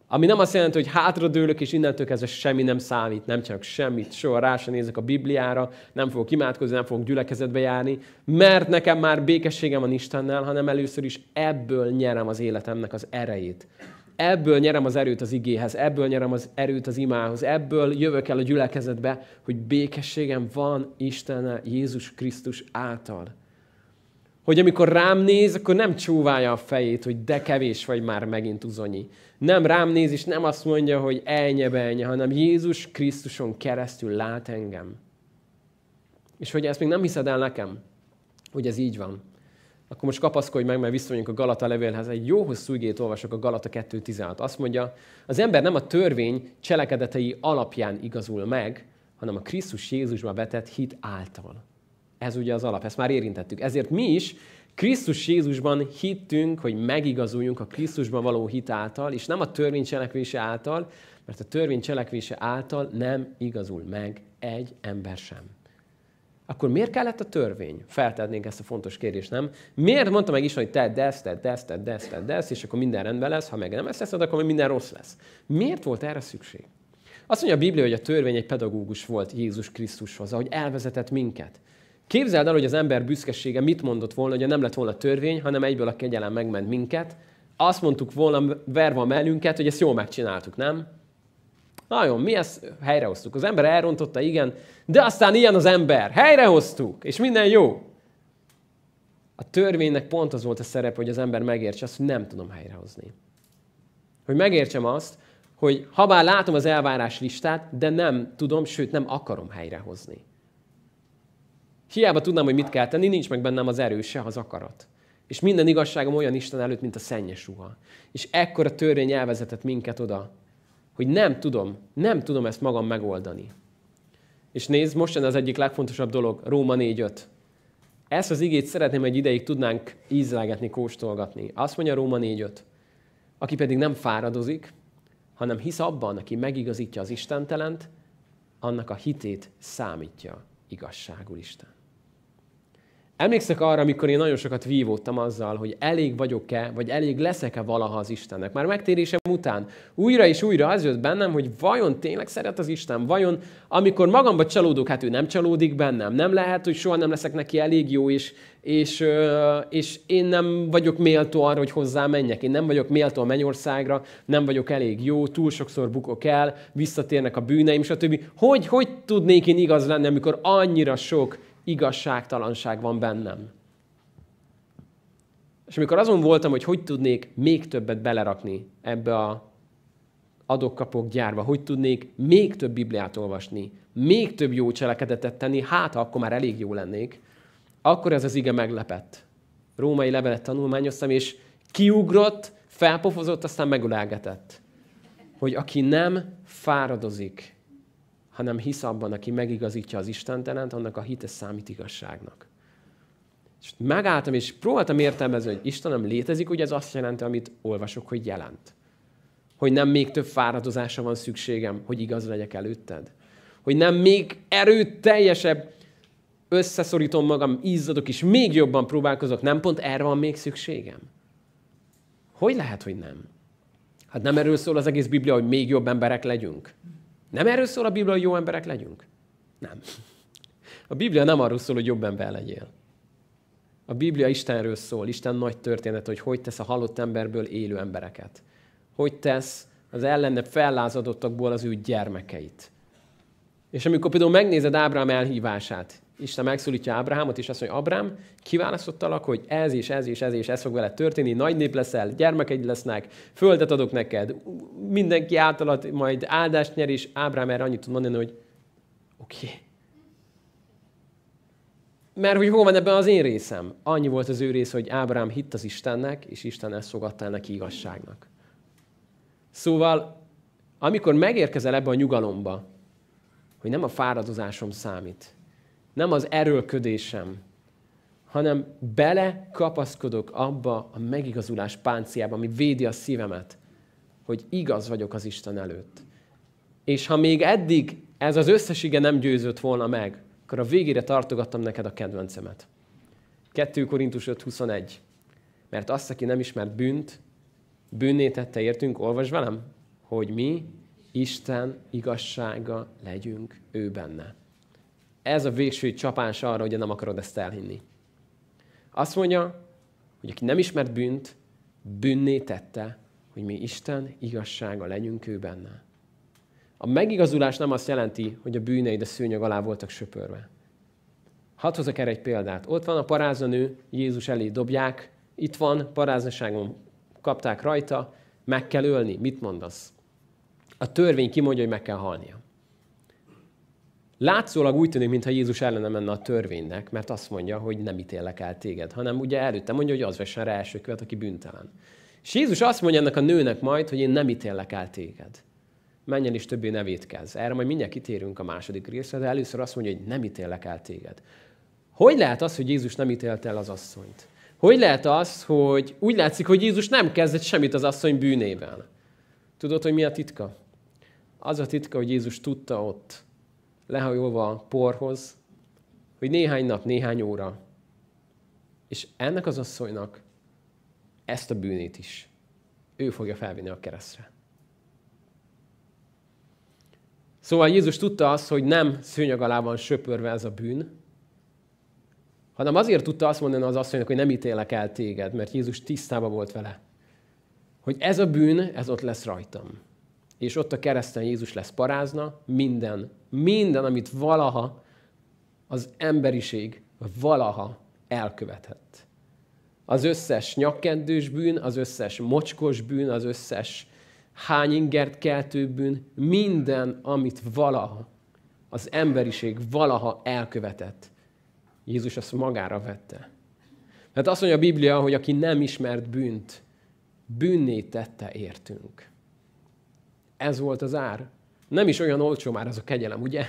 Ami nem azt jelenti, hogy hátradőlök, és innentől kezdve semmi nem számít, nem csak semmit, soha rá sem nézek a Bibliára, nem fogok imádkozni, nem fogok gyülekezetbe járni, mert nekem már békességem van Istennel, hanem először is ebből nyerem az életemnek az erejét. Ebből nyerem az erőt az igéhez, ebből nyerem az erőt az imához, ebből jövök el a gyülekezetbe, hogy békességem van Istennel Jézus Krisztus által. Hogy amikor rám néz, akkor nem csóválja a fejét, hogy de kevés vagy már megint uzonyi. Nem rám néz, és nem azt mondja, hogy elnye, hanem Jézus Krisztuson keresztül lát engem. És hogy ezt még nem hiszed el nekem, hogy ez így van, akkor most kapaszkodj meg, mert visszamegyünk a Galata levélhez. Egy jó hosszú igét olvasok a Galata 2.16. Azt mondja, az ember nem a törvény cselekedetei alapján igazul meg, hanem a Krisztus Jézusba vetett hit által. Ez ugye az alap, ezt már érintettük. Ezért mi is Krisztus Jézusban hittünk, hogy megigazuljunk a Krisztusban való hit által, és nem a törvény cselekvése által, mert a törvény cselekvése által nem igazul meg egy ember sem. Akkor miért kellett a törvény? Feltennénk ezt a fontos kérdést, nem? Miért mondta meg Isten, hogy te ezt, te ezt, te ezt, te ezt, és akkor minden rendben lesz, ha meg nem ezt teszed, akkor minden rossz lesz. Miért volt erre szükség? Azt mondja a Biblia, hogy a törvény egy pedagógus volt Jézus Krisztushoz, ahogy elvezetett minket. Képzeld el, hogy az ember büszkesége mit mondott volna, hogy nem lett volna törvény, hanem egyből a kegyelem megment minket. Azt mondtuk volna verve a mellünket, hogy ezt jól megcsináltuk, nem? Nagyon, mi ezt helyrehoztuk. Az ember elrontotta, igen, de aztán ilyen az ember. Helyrehoztuk, és minden jó. A törvénynek pont az volt a szerep, hogy az ember megértse azt, hogy nem tudom helyrehozni. Hogy megértsem azt, hogy bár látom az elvárás listát, de nem tudom, sőt nem akarom helyrehozni. Hiába tudnám, hogy mit kell tenni, nincs meg bennem az erő se, az akarat. És minden igazságom olyan Isten előtt, mint a szennyes ruha. És ekkora törvény elvezetett minket oda, hogy nem tudom, nem tudom ezt magam megoldani. És nézd, most jön az egyik legfontosabb dolog, Róma 4.5. Ezt az igét szeretném, hogy ideig tudnánk ízlelgetni, kóstolgatni. Azt mondja Róma 4.5. Aki pedig nem fáradozik, hanem hisz abban, aki megigazítja az Istentelent, annak a hitét számítja igazságul Isten. Emlékszek arra, amikor én nagyon sokat vívódtam azzal, hogy elég vagyok-e, vagy elég leszek-e valaha az Istennek. Már megtérésem után újra és újra az jött bennem, hogy vajon tényleg szeret az Isten, vajon amikor magamba csalódok, hát ő nem csalódik bennem. Nem lehet, hogy soha nem leszek neki elég jó, és, és, és én nem vagyok méltó arra, hogy hozzá menjek. Én nem vagyok méltó a mennyországra, nem vagyok elég jó, túl sokszor bukok el, visszatérnek a bűneim, stb. Hogy, hogy tudnék én igaz lenni, amikor annyira sok igazságtalanság van bennem. És amikor azon voltam, hogy hogy tudnék még többet belerakni ebbe a adok-kapok gyárba, hogy tudnék még több Bibliát olvasni, még több jó cselekedetet tenni, hát akkor már elég jó lennék, akkor ez az ige meglepett. Római levelet tanulmányoztam, és kiugrott, felpofozott, aztán megölelgetett. Hogy aki nem fáradozik, hanem hisz abban, aki megigazítja az Istentelent, annak a hite számít igazságnak. És megálltam, és próbáltam értelmezni, hogy Istenem létezik, ugye ez azt jelenti, amit olvasok, hogy jelent. Hogy nem még több fáradozása van szükségem, hogy igaz legyek előtted. Hogy nem még erőt teljesebb összeszorítom magam, izzadok, és még jobban próbálkozok. Nem pont erre van még szükségem? Hogy lehet, hogy nem? Hát nem erről szól az egész Biblia, hogy még jobb emberek legyünk. Nem erről szól a Biblia, hogy jó emberek legyünk? Nem. A Biblia nem arról szól, hogy jobb ember legyél. A Biblia Istenről szól, Isten nagy történet, hogy hogy tesz a halott emberből élő embereket. Hogy tesz az ellene fellázadottakból az ő gyermekeit. És amikor például megnézed Ábrám elhívását, Isten megszólítja Ábrahámot, és azt mondja, Ábrám, kiválasztottalak, hogy ez és ez és ez és ez fog veled történni, nagy nép leszel, gyermekeid lesznek, földet adok neked, mindenki általad majd áldást nyer, és Ábrám erre annyit tud mondani, hogy oké. Okay. Mert hogy hol van ebben az én részem? Annyi volt az ő rész, hogy Ábrám hitt az Istennek, és Isten ezt fogadta el neki igazságnak. Szóval, amikor megérkezel ebbe a nyugalomba, hogy nem a fáradozásom számít, nem az erőlködésem, hanem belekapaszkodok abba a megigazulás pánciába, ami védi a szívemet, hogy igaz vagyok az Isten előtt. És ha még eddig ez az összes ige nem győzött volna meg, akkor a végére tartogattam neked a kedvencemet. 2 Korintus 5.21. Mert azt, aki nem ismert bűnt, bűnné tette értünk, olvasd velem, hogy mi Isten igazsága legyünk ő benne ez a végső csapás arra, hogy nem akarod ezt elhinni. Azt mondja, hogy aki nem ismert bűnt, bűnné tette, hogy mi Isten igazsága legyünk ő benne. A megigazulás nem azt jelenti, hogy a bűneid a szőnyeg alá voltak söpörve. Hadd hozzak erre egy példát. Ott van a parázanő, Jézus elé dobják, itt van, paráznaságon kapták rajta, meg kell ölni. Mit mondasz? A törvény kimondja, hogy meg kell halnia. Látszólag úgy tűnik, mintha Jézus ellene menne a törvénynek, mert azt mondja, hogy nem ítélek el téged, hanem ugye előtte mondja, hogy az vessen rá első követ, aki büntelen. És Jézus azt mondja ennek a nőnek majd, hogy én nem ítélek el téged. Menjen is többé nevét kezd. Erre majd mindjárt kitérünk a második részre, de először azt mondja, hogy nem ítélek el téged. Hogy lehet az, hogy Jézus nem ítélt el az asszonyt? Hogy lehet az, hogy úgy látszik, hogy Jézus nem kezdett semmit az asszony bűnével? Tudod, hogy mi a titka? Az a titka, hogy Jézus tudta ott, lehajolva a porhoz, hogy néhány nap, néhány óra. És ennek az asszonynak ezt a bűnét is ő fogja felvinni a keresztre. Szóval Jézus tudta azt, hogy nem szőnyeg alá van söpörve ez a bűn, hanem azért tudta azt mondani az asszonynak, hogy nem ítélek el téged, mert Jézus tisztában volt vele. Hogy ez a bűn, ez ott lesz rajtam. És ott a kereszten Jézus lesz parázna minden minden, amit valaha az emberiség valaha elkövetett. Az összes nyakkendős bűn, az összes mocskos bűn, az összes hány ingert keltő bűn, minden, amit valaha az emberiség valaha elkövetett, Jézus azt magára vette. Tehát azt mondja a Biblia, hogy aki nem ismert bűnt, bűnné tette értünk. Ez volt az ár. Nem is olyan olcsó már az a kegyelem, ugye?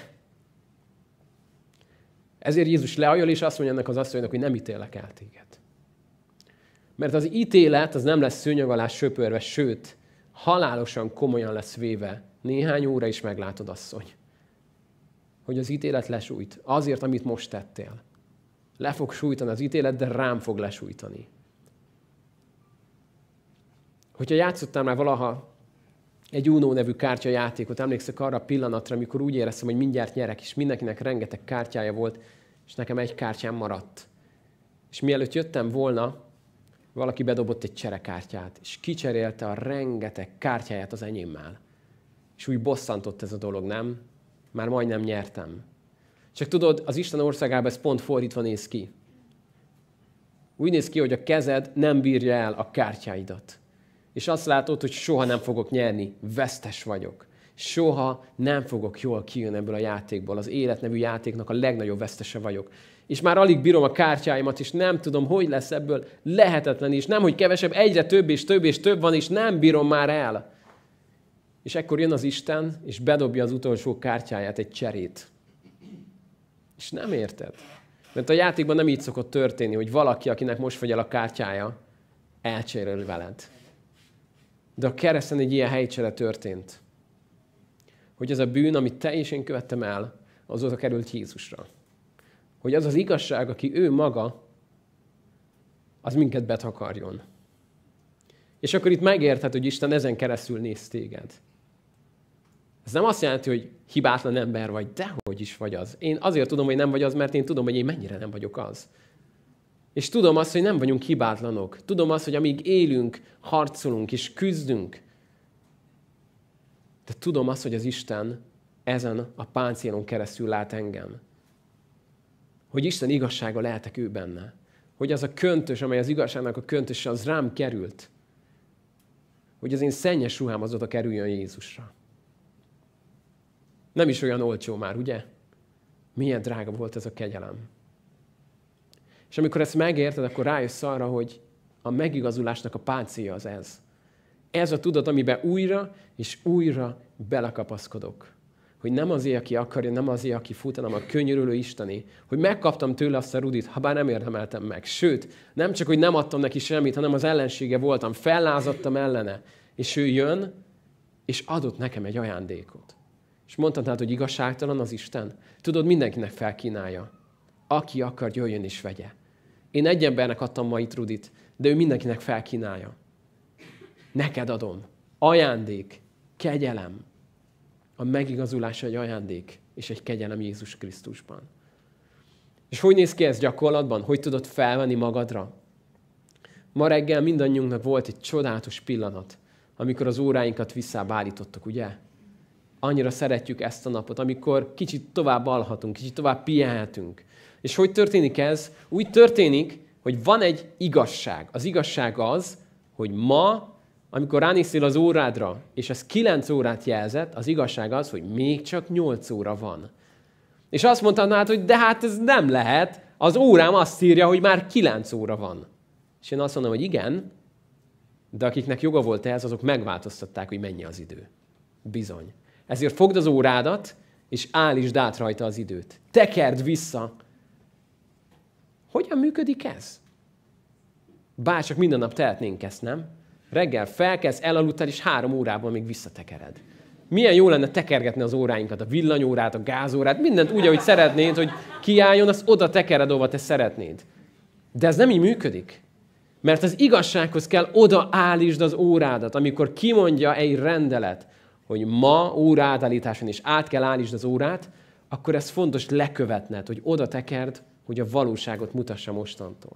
Ezért Jézus leajol, és azt mondja ennek az asszonynak, hogy nem ítélek el téged. Mert az ítélet az nem lesz szőnyeg alá söpörve, sőt, halálosan komolyan lesz véve. Néhány óra is meglátod, asszony, hogy az ítélet lesújt. Azért, amit most tettél. Le fog sújtani az ítélet, de rám fog lesújtani. Hogyha játszottál már valaha egy Uno nevű kártyajátékot. Emlékszek arra a pillanatra, amikor úgy éreztem, hogy mindjárt nyerek, és mindenkinek rengeteg kártyája volt, és nekem egy kártyám maradt. És mielőtt jöttem volna, valaki bedobott egy cserekártyát, és kicserélte a rengeteg kártyáját az enyémmel. És úgy bosszantott ez a dolog, nem? Már majdnem nyertem. Csak tudod, az Isten országában ez pont fordítva néz ki. Úgy néz ki, hogy a kezed nem bírja el a kártyáidat és azt látod, hogy soha nem fogok nyerni, vesztes vagyok. Soha nem fogok jól kijönni ebből a játékból, az élet nevű játéknak a legnagyobb vesztese vagyok. És már alig bírom a kártyáimat, és nem tudom, hogy lesz ebből lehetetlen, is, nem, hogy kevesebb, egyre több és több és több van, és nem bírom már el. És ekkor jön az Isten, és bedobja az utolsó kártyáját, egy cserét. És nem érted. Mert a játékban nem így szokott történni, hogy valaki, akinek most fogy el a kártyája, elcserél veled. De a kereszten egy ilyen helycsere történt. Hogy az a bűn, amit te és én követtem el, oda került Jézusra. Hogy az az igazság, aki ő maga, az minket betakarjon. És akkor itt megérted, hogy Isten ezen keresztül néz téged. Ez nem azt jelenti, hogy hibátlan ember vagy, de hogy is vagy az. Én azért tudom, hogy nem vagy az, mert én tudom, hogy én mennyire nem vagyok az. És tudom azt, hogy nem vagyunk hibátlanok. Tudom azt, hogy amíg élünk, harcolunk és küzdünk. De tudom azt, hogy az Isten ezen a páncélon keresztül lát engem. Hogy Isten igazsága lehetek ő benne. Hogy az a köntös, amely az igazságnak a köntöse, az rám került. Hogy az én szennyes ruhám oda kerüljön Jézusra. Nem is olyan olcsó már, ugye? Milyen drága volt ez a kegyelem. És amikor ezt megérted, akkor rájössz arra, hogy a megigazulásnak a páncéja az ez. Ez a tudat, amiben újra és újra belekapaszkodok. Hogy nem azért, aki akarja, nem azért, aki fut, hanem a könyörülő Isteni. Hogy megkaptam tőle azt a rudit, ha bár nem érdemeltem meg. Sőt, nem csak, hogy nem adtam neki semmit, hanem az ellensége voltam, fellázadtam ellene. És ő jön, és adott nekem egy ajándékot. És mondhatnád, hát, hogy igazságtalan az Isten? Tudod, mindenkinek felkínálja. Aki akar, jöjjön és vegye. Én egy embernek adtam mai trudit, de ő mindenkinek felkínálja. Neked adom. Ajándék, kegyelem. A megigazulás egy ajándék, és egy kegyelem Jézus Krisztusban. És hogy néz ki ez gyakorlatban? Hogy tudod felvenni magadra? Ma reggel mindannyiunknak volt egy csodálatos pillanat, amikor az óráinkat visszabállítottak ugye? Annyira szeretjük ezt a napot, amikor kicsit tovább alhatunk, kicsit tovább pihenhetünk. És hogy történik ez? Úgy történik, hogy van egy igazság. Az igazság az, hogy ma, amikor ránéztél az órádra, és ez 9 órát jelzett, az igazság az, hogy még csak 8 óra van. És azt mondtad hát, hogy de hát ez nem lehet, az órám azt írja, hogy már 9 óra van. És én azt mondom, hogy igen, de akiknek joga volt ehhez, azok megváltoztatták, hogy mennyi az idő. Bizony. Ezért fogd az órádat, és állítsd át rajta az időt. Tekerd vissza hogyan működik ez? Bárcsak minden nap tehetnénk ezt, nem? Reggel felkezd, elaludtál, és három órában még visszatekered. Milyen jó lenne tekergetni az óráinkat, a villanyórát, a gázórát, mindent úgy, ahogy szeretnéd, hogy kiálljon, az oda tekered, ahova te szeretnéd. De ez nem így működik. Mert az igazsághoz kell odaállítsd az órádat, amikor kimondja egy rendelet, hogy ma órádállításon is át kell állítsd az órát, akkor ez fontos lekövetned, hogy oda tekerd hogy a valóságot mutassa mostantól.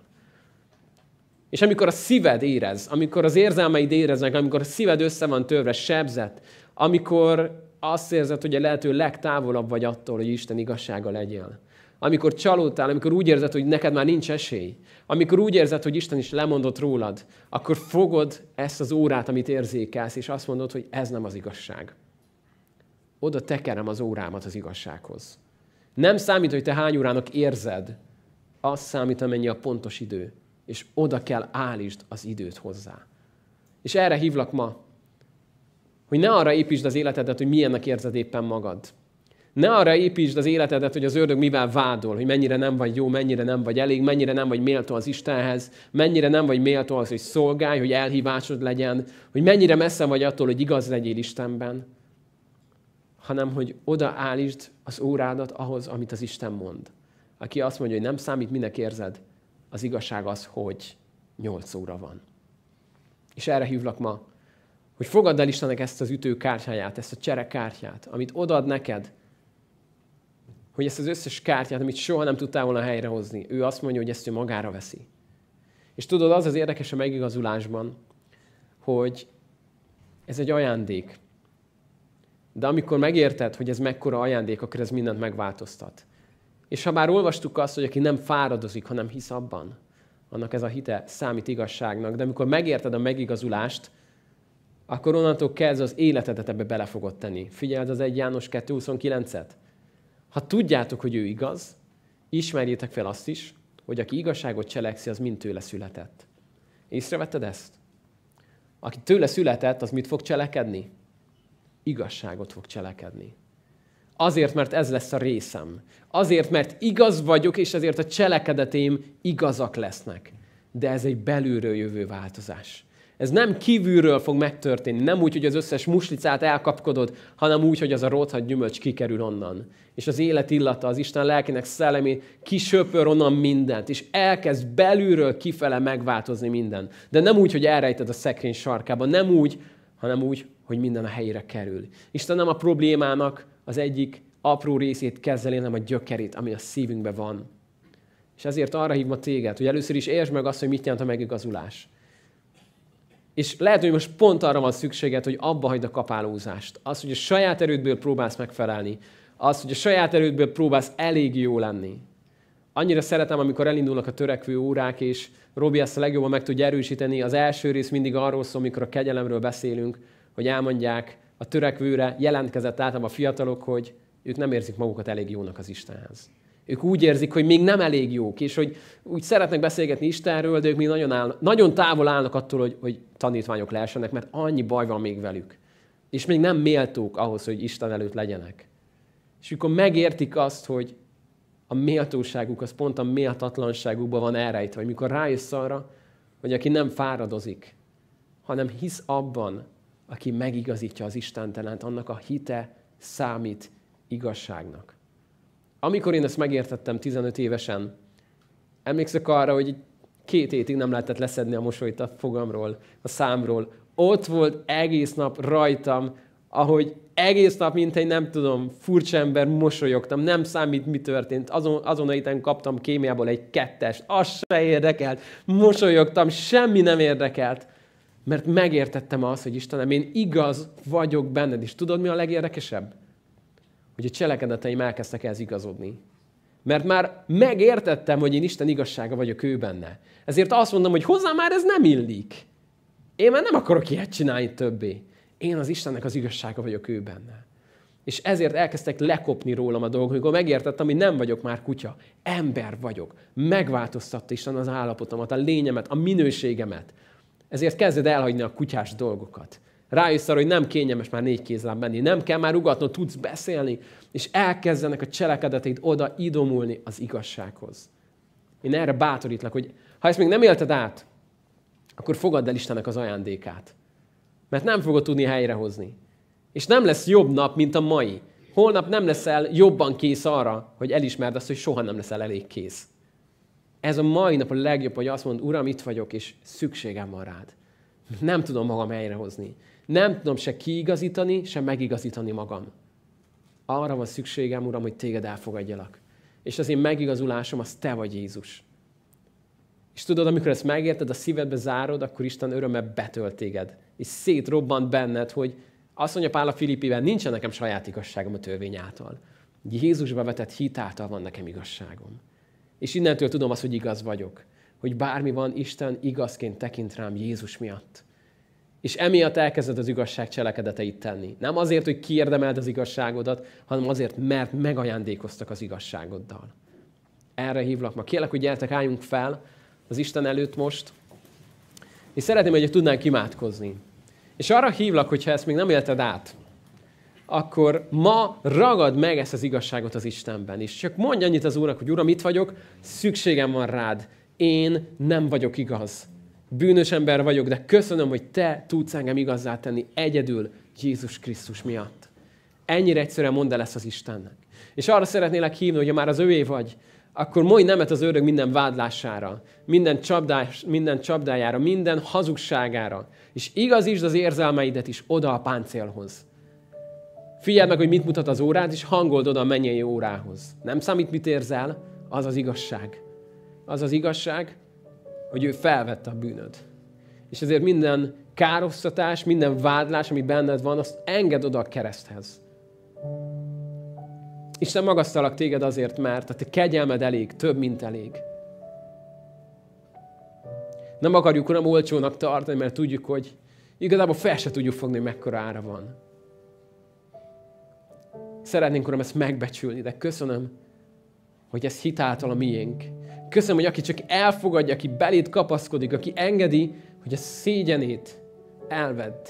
És amikor a szíved érez, amikor az érzelmeid éreznek, amikor a szíved össze van törve, sebzett, amikor azt érzed, hogy a lehető legtávolabb vagy attól, hogy Isten igazsága legyen. Amikor csalódtál, amikor úgy érzed, hogy neked már nincs esély, amikor úgy érzed, hogy Isten is lemondott rólad, akkor fogod ezt az órát, amit érzékelsz, és azt mondod, hogy ez nem az igazság. Oda tekerem az órámat az igazsághoz. Nem számít, hogy te hány órának érzed, az számít, amennyi a pontos idő. És oda kell állítsd az időt hozzá. És erre hívlak ma, hogy ne arra építsd az életedet, hogy milyennek érzed éppen magad. Ne arra építsd az életedet, hogy az ördög mivel vádol, hogy mennyire nem vagy jó, mennyire nem vagy elég, mennyire nem vagy méltó az Istenhez, mennyire nem vagy méltó az, hogy szolgálj, hogy elhívásod legyen, hogy mennyire messze vagy attól, hogy igaz legyél Istenben hanem hogy odaállítsd az órádat ahhoz, amit az Isten mond. Aki azt mondja, hogy nem számít, minek érzed, az igazság az, hogy nyolc óra van. És erre hívlak ma, hogy fogadd el Istennek ezt az ütőkártyáját, ezt a cserekártyát, amit odaad neked, hogy ezt az összes kártyát, amit soha nem tudtál volna helyrehozni, ő azt mondja, hogy ezt ő magára veszi. És tudod, az az érdekes a megigazulásban, hogy ez egy ajándék. De amikor megérted, hogy ez mekkora ajándék, akkor ez mindent megváltoztat. És ha már olvastuk azt, hogy aki nem fáradozik, hanem hisz abban, annak ez a hite számít igazságnak, de amikor megérted a megigazulást, akkor onnantól kezdve az életedet ebbe bele fogod tenni. Figyeld az 1 János 2.29-et. Ha tudjátok, hogy ő igaz, ismerjétek fel azt is, hogy aki igazságot cselekszi, az mind tőle született. Észrevetted ezt? Aki tőle született, az mit fog cselekedni? igazságot fog cselekedni. Azért, mert ez lesz a részem. Azért, mert igaz vagyok, és ezért a cselekedeteim igazak lesznek. De ez egy belülről jövő változás. Ez nem kívülről fog megtörténni, nem úgy, hogy az összes muslicát elkapkodod, hanem úgy, hogy az a rothadt gyümölcs kikerül onnan. És az élet illata, az Isten lelkének szellemi kisöpör onnan mindent, és elkezd belülről kifele megváltozni minden. De nem úgy, hogy elrejted a szekrény sarkába, nem úgy, hanem úgy, hogy minden a helyére kerül. Isten nem a problémának az egyik apró részét kezeli, hanem a gyökerét, ami a szívünkben van. És ezért arra hívom téged, hogy először is értsd meg azt, hogy mit jelent a megigazulás. És lehet, hogy most pont arra van szükséged, hogy abba hagyd a kapálózást. Az, hogy a saját erődből próbálsz megfelelni. Az, hogy a saját erődből próbálsz elég jó lenni. Annyira szeretem, amikor elindulnak a törekvő órák, és Robi ezt a legjobban meg tudja erősíteni. Az első rész mindig arról szól, amikor a kegyelemről beszélünk, hogy elmondják a törekvőre, jelentkezett általában a fiatalok, hogy ők nem érzik magukat elég jónak az Istenhez. Ők úgy érzik, hogy még nem elég jók, és hogy úgy szeretnek beszélgetni Istenről, de ők még nagyon, áll, nagyon távol állnak attól, hogy, hogy tanítványok lehessenek, mert annyi baj van még velük. És még nem méltók ahhoz, hogy Isten előtt legyenek. És amikor megértik azt, hogy a méltóságuk az pont a méltatlanságukban van elrejtve. vagy mikor rájössz arra, hogy aki nem fáradozik, hanem hisz abban, aki megigazítja az Istentelent, annak a hite számít igazságnak. Amikor én ezt megértettem 15 évesen, emlékszek arra, hogy két étig nem lehetett leszedni a mosolyt a fogamról, a számról. Ott volt egész nap rajtam, ahogy egész nap, mint egy nem tudom, furcsa ember mosolyogtam, nem számít, mi történt. Azon, azon a héten kaptam kémiából egy kettest, az se érdekelt, mosolyogtam, semmi nem érdekelt. Mert megértettem azt, hogy Istenem, én igaz vagyok benned, és tudod, mi a legérdekesebb? Hogy a cselekedeteim elkezdtek ez igazodni. Mert már megértettem, hogy én Isten igazsága vagyok ő benne. Ezért azt mondom, hogy hozzá már ez nem illik. Én már nem akarok ilyet csinálni többé. Én az Istennek az igazsága vagyok ő benne. És ezért elkezdtek lekopni rólam a dolgok, amikor megértettem, hogy nem vagyok már kutya. Ember vagyok. Megváltoztatta Isten az állapotomat, a lényemet, a minőségemet. Ezért kezded elhagyni a kutyás dolgokat. Rájössz arra, hogy nem kényelmes már négy kézlán menni, nem kell már ugatnod, tudsz beszélni, és elkezdenek a cselekedeteid oda idomulni az igazsághoz. Én erre bátorítlak, hogy ha ezt még nem élted át, akkor fogadd el Istennek az ajándékát. Mert nem fogod tudni helyrehozni. És nem lesz jobb nap, mint a mai. Holnap nem leszel jobban kész arra, hogy elismerd azt, hogy soha nem leszel elég kész. Ez a mai nap a legjobb, hogy azt mond, Uram, itt vagyok, és szükségem van rád. Nem tudom magam helyrehozni. Nem tudom se kiigazítani, se megigazítani magam. Arra van szükségem, Uram, hogy téged elfogadjalak. És az én megigazulásom, az te vagy Jézus. És tudod, amikor ezt megérted, a szívedbe zárod, akkor Isten öröme betölt téged. És szétrobbant benned, hogy azt mondja Pál a Filippiben, nincsen nekem saját igazságom a törvény által. Jézusba vetett hit által van nekem igazságom. És innentől tudom azt, hogy igaz vagyok. Hogy bármi van, Isten igazként tekint rám Jézus miatt. És emiatt elkezded az igazság cselekedeteit tenni. Nem azért, hogy kiérdemeld az igazságodat, hanem azért, mert megajándékoztak az igazságoddal. Erre hívlak ma. Kérlek, hogy gyertek, álljunk fel, az Isten előtt most, és szeretném, hogy tudnánk imádkozni. És arra hívlak, hogyha ezt még nem élted át, akkor ma ragad meg ezt az igazságot az Istenben is. Csak mondj annyit az Úrnak, hogy Uram, itt vagyok, szükségem van rád. Én nem vagyok igaz. Bűnös ember vagyok, de köszönöm, hogy Te tudsz engem igazzá tenni egyedül Jézus Krisztus miatt. Ennyire egyszerűen mondd el ezt az Istennek. És arra szeretnélek hívni, hogy már az övé vagy, akkor mondj nemet az ördög minden vádlására, minden, csapdás, minden csapdájára, minden hazugságára, és igazítsd az érzelmeidet is oda a páncélhoz. Figyeld meg, hogy mit mutat az órád, és hangold oda a mennyei órához. Nem számít, mit érzel, az az igazság. Az az igazság, hogy ő felvette a bűnöd. És ezért minden károsztatás, minden vádlás, ami benned van, azt enged oda a kereszthez. Isten magasztalak téged azért, mert a te kegyelmed elég, több, mint elég. Nem akarjuk, Uram, olcsónak tartani, mert tudjuk, hogy igazából fel se tudjuk fogni, hogy mekkora ára van. Szeretnénk, Uram, ezt megbecsülni, de köszönöm, hogy ez hitáltal a miénk. Köszönöm, hogy aki csak elfogadja, aki beléd kapaszkodik, aki engedi, hogy a szégyenét elvedd.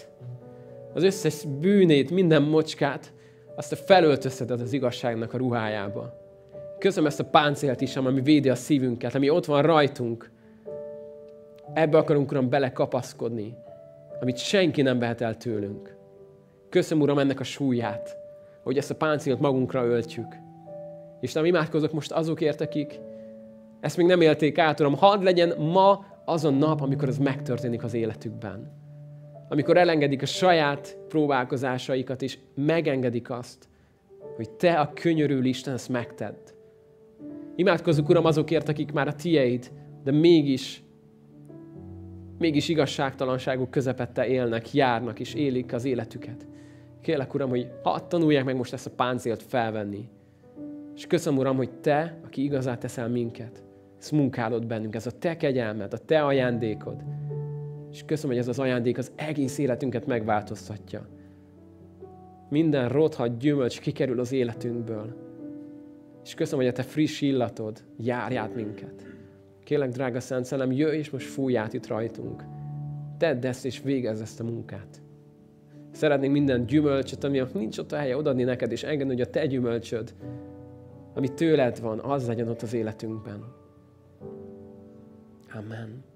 Az összes bűnét, minden mocskát, azt te felöltözteted az igazságnak a ruhájába. Köszönöm ezt a páncélt is, ami védi a szívünket, ami ott van rajtunk. Ebbe akarunk, Uram, belekapaszkodni, amit senki nem vehet el tőlünk. Köszönöm, Uram, ennek a súlyát, hogy ezt a páncélt magunkra öltjük. És nem imádkozok most azokért, akik ezt még nem élték át, Uram, hadd legyen ma az a nap, amikor ez megtörténik az életükben amikor elengedik a saját próbálkozásaikat, és megengedik azt, hogy te a könyörű Isten ezt megtedd. Imádkozzuk, Uram, azokért, akik már a tieid, de mégis, mégis igazságtalanságuk közepette élnek, járnak és élik az életüket. Kérlek, Uram, hogy ha tanulják meg most ezt a páncélt felvenni. És köszönöm, Uram, hogy Te, aki igazát teszel minket, ezt munkálod bennünk, ez a Te kegyelmed, a Te ajándékod, és köszönöm, hogy ez az ajándék az egész életünket megváltoztatja. Minden rothadt gyümölcs kikerül az életünkből. És köszönöm, hogy a te friss illatod járját minket. Kélek, drága Szent Szellem, jöjj és most fújj át itt rajtunk. Tedd ezt és végezz ezt a munkát. Szeretnénk minden gyümölcsöt, ami nincs ott a helye, odadni neked, és engedni, hogy a te gyümölcsöd, ami tőled van, az legyen ott az életünkben. Amen.